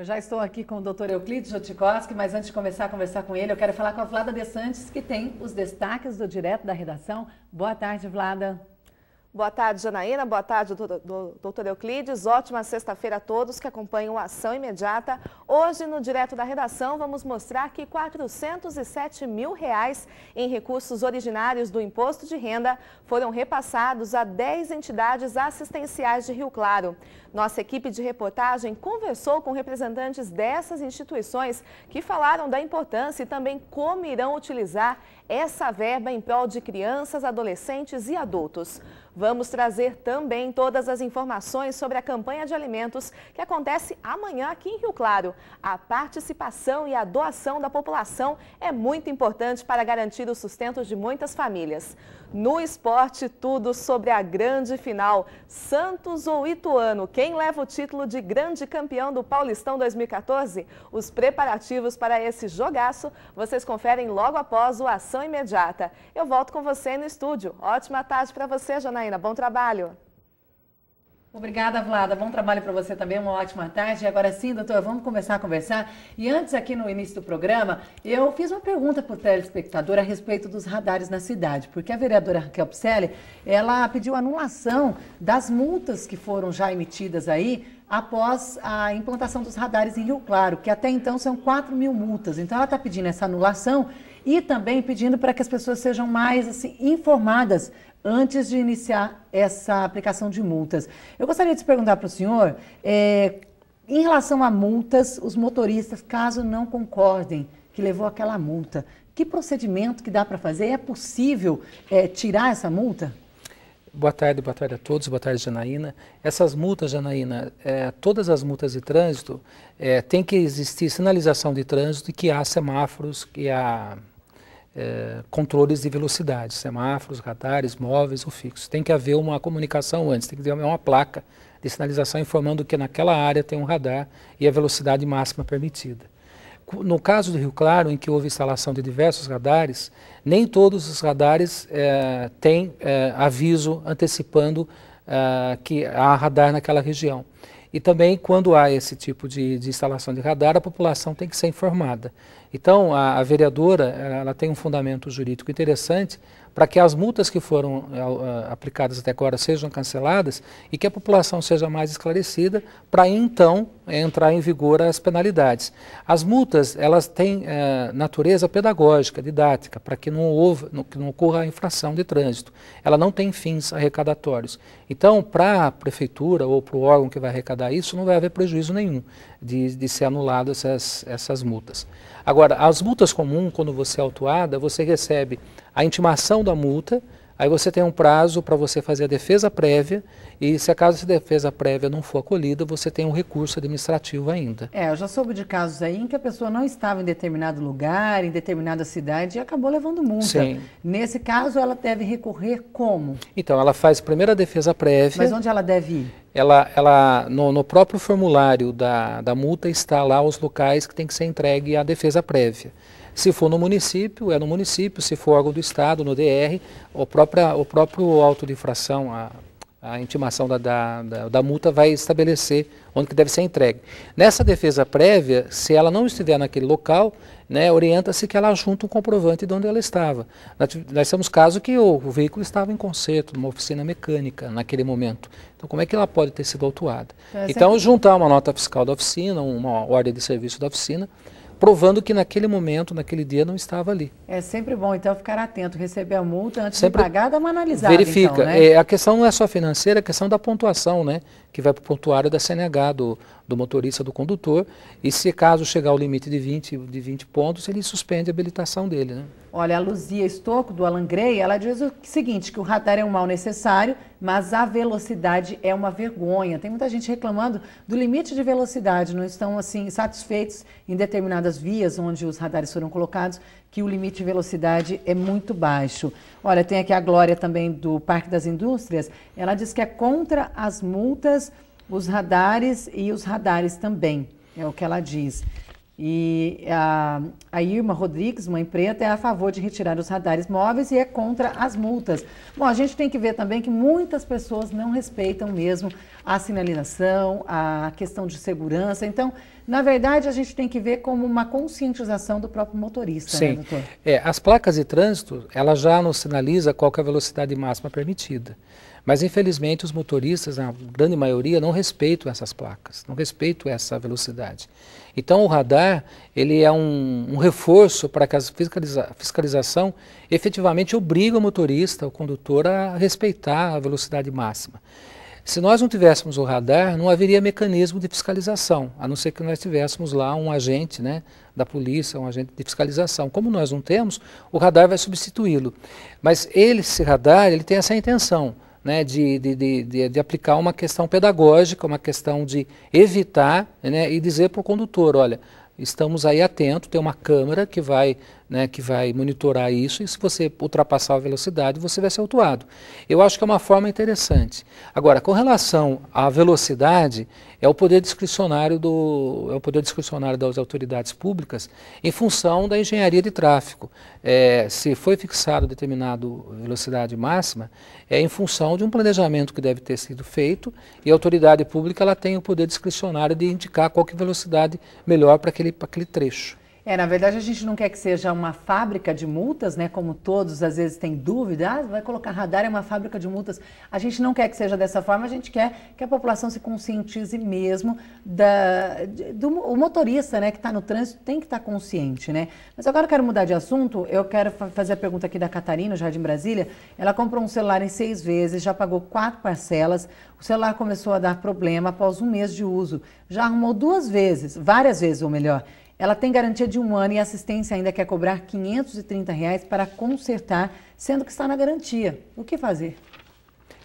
Eu já estou aqui com o doutor Euclides Jotikowski, mas antes de começar a conversar com ele, eu quero falar com a Vlada De Santos, que tem os destaques do Direto da Redação. Boa tarde, Vlada. Boa tarde, Janaína. Boa tarde, doutor Euclides. Ótima sexta-feira a todos que acompanham a Ação Imediata. Hoje, no Direto da Redação, vamos mostrar que 407 mil reais em recursos originários do Imposto de Renda foram repassados a 10 entidades assistenciais de Rio Claro. Nossa equipe de reportagem conversou com representantes dessas instituições que falaram da importância e também como irão utilizar essa verba em prol de crianças, adolescentes e adultos. Vamos trazer também todas as informações sobre a campanha de alimentos que acontece amanhã aqui em Rio Claro. A participação e a doação da população é muito importante para garantir o sustento de muitas famílias. No esporte, tudo sobre a grande final. Santos ou Ituano, quem leva o título de grande campeão do Paulistão 2014? Os preparativos para esse jogaço vocês conferem logo após o Ação Imediata. Eu volto com você no estúdio. Ótima tarde para você, Janaína. Janaína, bom trabalho. Obrigada, Vlada. Bom trabalho para você também, uma ótima tarde. E agora sim, doutor, vamos começar a conversar. E antes, aqui no início do programa, eu fiz uma pergunta para o telespectador a respeito dos radares na cidade, porque a vereadora Raquel Picelli, ela pediu anulação das multas que foram já emitidas aí após a implantação dos radares em Rio Claro, que até então são 4 mil multas. Então, ela está pedindo essa anulação e também pedindo para que as pessoas sejam mais assim, informadas antes de iniciar essa aplicação de multas. Eu gostaria de perguntar para o senhor, é, em relação a multas, os motoristas, caso não concordem que levou aquela multa, que procedimento que dá para fazer? É possível é, tirar essa multa? Boa tarde, boa tarde a todos, boa tarde, Janaína. Essas multas, Janaína, é, todas as multas de trânsito, é, tem que existir sinalização de trânsito e que há semáforos, que há é, controles de velocidade, semáforos, radares, móveis ou fixos. Tem que haver uma comunicação antes, tem que ter uma placa de sinalização informando que naquela área tem um radar e a velocidade máxima permitida. No caso do Rio Claro, em que houve instalação de diversos radares, nem todos os radares é, têm é, aviso antecipando é, que há radar naquela região. E também, quando há esse tipo de, de instalação de radar, a população tem que ser informada. Então, a, a vereadora ela tem um fundamento jurídico interessante para que as multas que foram a, eh, a, eh, aplicadas até agora sejam canceladas e que a população seja mais esclarecida para então é entrar em vigor as penalidades. As multas, elas têm é, natureza pedagógica, didática, para que não, que não ocorra a infração de trânsito. Ela não tem fins arrecadatórios. Então, para a prefeitura ou para o órgão que vai arrecadar isso, não vai haver prejuízo nenhum de, de ser anuladas essas, essas multas. Agora, as multas comuns, quando você é autuada, você recebe a intimação da multa, Aí você tem um prazo para você fazer a defesa prévia e se acaso essa defesa prévia não for acolhida, você tem um recurso administrativo ainda. É, eu já soube de casos aí em que a pessoa não estava em determinado lugar, em determinada cidade e acabou levando multa. Sim. Nesse caso, ela deve recorrer como? Então, ela faz primeiro a defesa prévia. Mas onde ela deve ir? Ela, ela no, no próprio formulário da, da multa está lá os locais que tem que ser entregue a defesa prévia. Se for no município, é no município, se for órgão do Estado, no DR, o, próprio o próprio auto de infração, a, a intimação da, da, da, da, multa vai estabelecer onde que deve ser entregue. Nessa defesa prévia, se ela não estiver naquele local, né, orienta-se que ela junta um comprovante de onde ela estava. Nós temos caso que o, o, veículo estava em conserto, numa oficina mecânica naquele momento. Então, como é que ela pode ter sido autuada? Então, então é juntar uma nota fiscal da oficina, uma ordem de serviço da oficina, provando que naquele momento, naquele dia, não estava ali. É sempre bom, então, ficar atento, receber a multa antes sempre de pagar, dar uma analisada. Verifica. Então, né? é, a questão não é só financeira, é a questão da pontuação, né? Que vai para o pontuário da CNH, do, do motorista, do condutor. E se caso chegar ao limite de 20, de 20 pontos, ele suspende a habilitação dele, né? Olha, a Luzia Estocco, do Alan Grey, ela diz o seguinte, que o radar é um mal necessário, mas a velocidade é uma vergonha. Tem muita gente reclamando do limite de velocidade, não estão, assim, satisfeitos em determinadas vias onde os radares foram colocados, que o limite de velocidade é muito baixo. Olha, tem aqui a Glória também do Parque das Indústrias, ela diz que é contra as multas, os radares e os radares também, é o que ela diz. E a, a Irma Rodrigues, uma empreita, é a favor de retirar os radares móveis e é contra as multas. Bom, a gente tem que ver também que muitas pessoas não respeitam mesmo a sinalização, a questão de segurança. Então, na verdade, a gente tem que ver como uma conscientização do próprio motorista, né, Sim. né, doutor? É, as placas de trânsito, ela já nos sinaliza qual é a velocidade máxima permitida. Mas infelizmente os motoristas, na grande maioria, não respeitam essas placas, não respeitam essa velocidade. Então o radar ele é um, um reforço para que a fiscaliza fiscalização efetivamente obrigue o motorista, o condutor, a respeitar a velocidade máxima. Se nós não tivéssemos o radar, não haveria mecanismo de fiscalização, a não ser que nós tivéssemos lá um agente né, da polícia, um agente de fiscalização. Como nós não temos, o radar vai substituí-lo. Mas ele, esse radar ele tem essa intenção né, de, de, de, de, aplicar uma questão pedagógica, uma questão de evitar né, e dizer para o condutor, olha, estamos aí atentos, tem uma câmera que vai, né, que vai monitorar isso e se você ultrapassar a velocidade, você vai ser autuado. Eu acho que é uma forma interessante. Agora, com relação à velocidade, é o poder discricionário do é o poder discricionário das autoridades públicas em função da engenharia de tráfego. É, se foi fixado determinado velocidade máxima, é em função de um planejamento que deve ter sido feito e a autoridade pública ela tem o poder discricionário de indicar qual que velocidade melhor para aquele para aquele trecho. É, na verdade a gente não quer que seja uma fábrica de multas, né? Como todos às vezes têm dúvida, ah, vai colocar radar é uma fábrica de multas. A gente não quer que seja dessa forma, a gente quer que a população se conscientize mesmo da, do o motorista, né, que está no trânsito tem que estar tá consciente, né? Mas agora eu quero mudar de assunto, eu quero fazer a pergunta aqui da Catarina, já de Brasília. Ela comprou um celular em seis vezes, já pagou quatro parcelas. O celular começou a dar problema após um mês de uso. Já arrumou duas vezes, várias vezes ou melhor. Ela tem garantia de um ano e a assistência ainda quer cobrar R$ 530 reais para consertar, sendo que está na garantia. O que fazer?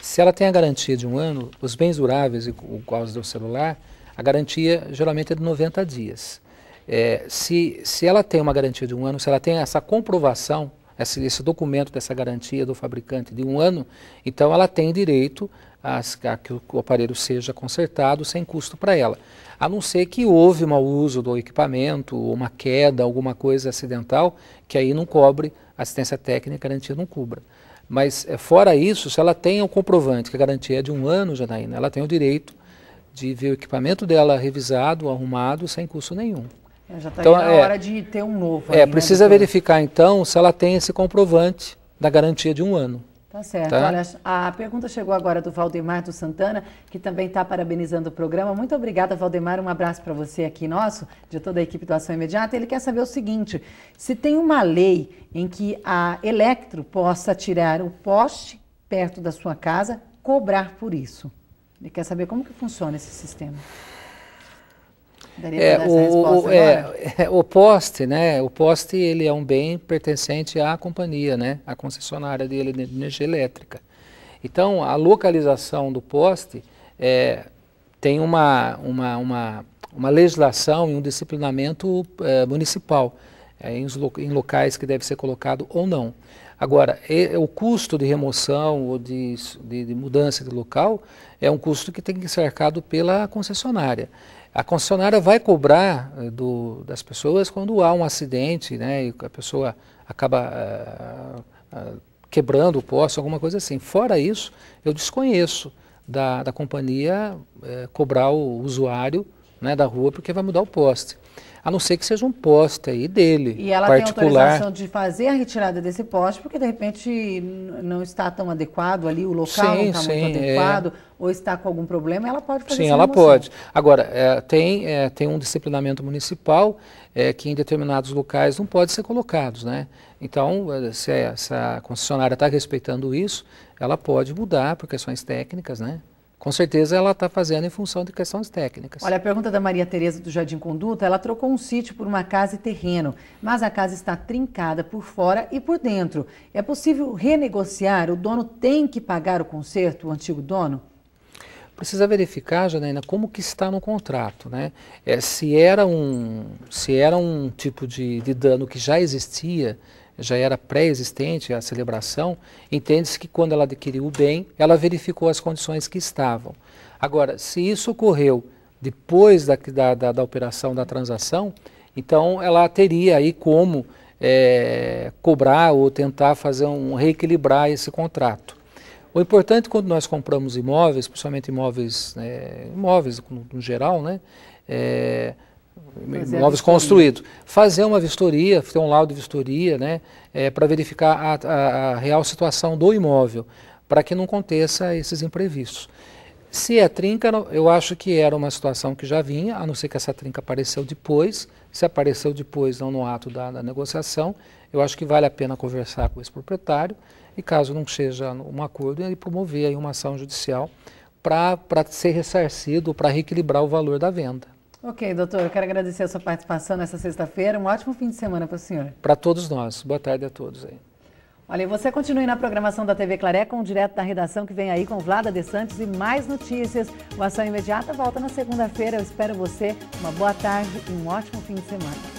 Se ela tem a garantia de um ano, os bens duráveis, o iguais do celular, a garantia geralmente é de 90 dias. É, se, se ela tem uma garantia de um ano, se ela tem essa comprovação, esse, esse documento dessa garantia do fabricante de um ano, então ela tem direito a que o, aparelho seja consertado sem custo para ela. A não ser que houve mau uso do equipamento, uma queda, alguma coisa acidental, que aí não cobre assistência técnica, a garantia não cubra. Mas eh, fora isso, se ela tem o um comprovante que a é garantia é de um ano, Janaína, ela tem o direito de ver o equipamento dela revisado, arrumado, sem custo nenhum. É, já está então, na é, hora de ter um novo. É, aí, né, precisa né, verificar então se ela tem esse comprovante da garantia de um ano. Tá certo. Tá? Olha, a pergunta chegou agora do Valdemar do Santana, que também está parabenizando o programa. Muito obrigada, Valdemar. Um abraço para você aqui nosso, de toda a equipe do Ação Imediata. Ele quer saber o seguinte: se tem uma lei em que a Electro possa tirar o poste perto da sua casa, cobrar por isso. Ele quer saber como que funciona esse sistema. É, o, o, é, é, o poste, né? O poste ele é um bem pertencente à companhia, né? A concessionária de energia elétrica. Então a localização do poste é, tem uma, uma, uma, uma legislação e um disciplinamento é, municipal é, em, locais que deve ser colocado ou não. Agora, o custo de remoção ou de, de, de, mudança de local é um custo que tem que ser arcado pela concessionária. A concessionária vai cobrar eh, do, das pessoas quando há um acidente, né, e a pessoa acaba uh, uh, quebrando o poste, alguma coisa assim. Fora isso, eu desconheço da, da companhia uh, cobrar o usuário né, da rua porque vai mudar o poste a não ser que seja um poste aí dele. E ela particular. tem autorização de fazer a retirada desse poste, porque de repente não está tão adequado ali, o local sim, não está sim, muito é. adequado, é... ou está com algum problema, ela pode fazer Sim, ela remoção. Assim. pode. Agora, é, tem, é, tem um disciplinamento municipal é, que em determinados locais não pode ser colocados, né? Então, é, se a, se a concessionária está respeitando isso, ela pode mudar por questões técnicas, né? Com certeza ela está fazendo em função de questões técnicas. Olha, a pergunta da Maria Tereza do Jardim Conduta, ela trocou um sítio por uma casa e terreno, mas a casa está trincada por fora e por dentro. É possível renegociar? O dono tem que pagar o conserto, o antigo dono? Precisa verificar, Janaína, como que está no contrato, né? É, se, era um, se era um tipo de, de dano que já existia, já era pré-existente a celebração, entende-se que quando ela adquiriu o bem, ela verificou as condições que estavam. Agora, se isso ocorreu depois da, da, da, da operação, da transação, então ela teria aí como é, cobrar ou tentar fazer um reequilibrar esse contrato. O importante quando nós compramos imóveis, principalmente imóveis, né, imóveis no, no geral, né, é, Fazer imóveis construídos. Fazer uma vistoria, ter um laudo de vistoria, né, é, para verificar a, a, a, real situação do imóvel, para que não aconteça esses imprevistos. Se é trinca, eu acho que era uma situação que já vinha, a não ser que essa trinca apareceu depois. Se apareceu depois, não no ato da, da negociação, eu acho que vale a pena conversar com esse proprietário e, caso não seja um acordo, ele promover aí uma ação judicial para ser ressarcido, para reequilibrar o valor da venda. Ok, doutor, eu quero agradecer a sua participação nessa sexta-feira. Um ótimo fim de semana para o senhor. Para todos nós. Boa tarde a todos aí. Olha, você continue na programação da TV Claré com o Direto da Redação, que vem aí com Vlada De Santos e mais notícias. O Ação Imediata volta na segunda-feira. Eu espero você. Uma boa tarde e um ótimo fim de semana.